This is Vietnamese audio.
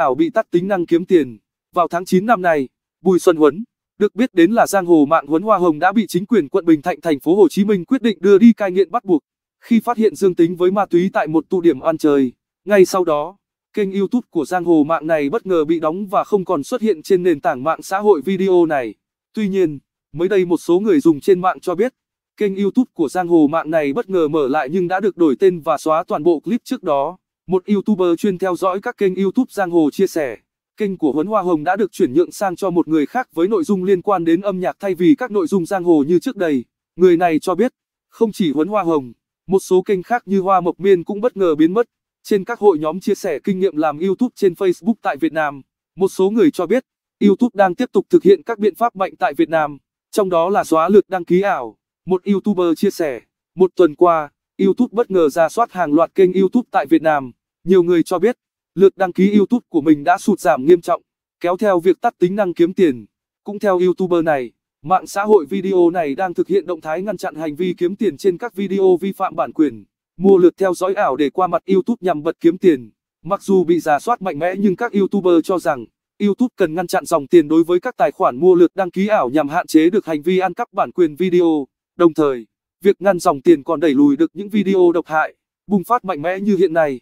ảo bị tắt tính năng kiếm tiền. Vào tháng 9 năm nay, Bùi Xuân Huấn, được biết đến là giang hồ mạng Huấn Hoa Hồng đã bị chính quyền quận Bình Thạnh thành phố Hồ Chí Minh quyết định đưa đi cai nghiện bắt buộc khi phát hiện dương tính với ma túy tại một tụ điểm ăn chơi. Ngay sau đó, kênh YouTube của giang hồ mạng này bất ngờ bị đóng và không còn xuất hiện trên nền tảng mạng xã hội video này. Tuy nhiên, mới đây một số người dùng trên mạng cho biết, kênh YouTube của giang hồ mạng này bất ngờ mở lại nhưng đã được đổi tên và xóa toàn bộ clip trước đó một YouTuber chuyên theo dõi các kênh YouTube giang hồ chia sẻ, kênh của Huấn Hoa Hồng đã được chuyển nhượng sang cho một người khác với nội dung liên quan đến âm nhạc thay vì các nội dung giang hồ như trước đây. Người này cho biết, không chỉ Huấn Hoa Hồng, một số kênh khác như Hoa Mộc Miên cũng bất ngờ biến mất. Trên các hội nhóm chia sẻ kinh nghiệm làm YouTube trên Facebook tại Việt Nam, một số người cho biết, YouTube đang tiếp tục thực hiện các biện pháp mạnh tại Việt Nam, trong đó là xóa lượt đăng ký ảo. Một YouTuber chia sẻ, một tuần qua, YouTube bất ngờ ra soát hàng loạt kênh YouTube tại Việt Nam. Nhiều người cho biết, lượt đăng ký YouTube của mình đã sụt giảm nghiêm trọng, kéo theo việc tắt tính năng kiếm tiền. Cũng theo YouTuber này, mạng xã hội video này đang thực hiện động thái ngăn chặn hành vi kiếm tiền trên các video vi phạm bản quyền, mua lượt theo dõi ảo để qua mặt YouTube nhằm bật kiếm tiền. Mặc dù bị giả soát mạnh mẽ nhưng các YouTuber cho rằng, YouTube cần ngăn chặn dòng tiền đối với các tài khoản mua lượt đăng ký ảo nhằm hạn chế được hành vi ăn cắp bản quyền video. Đồng thời, việc ngăn dòng tiền còn đẩy lùi được những video độc hại, bùng phát mạnh mẽ như hiện nay.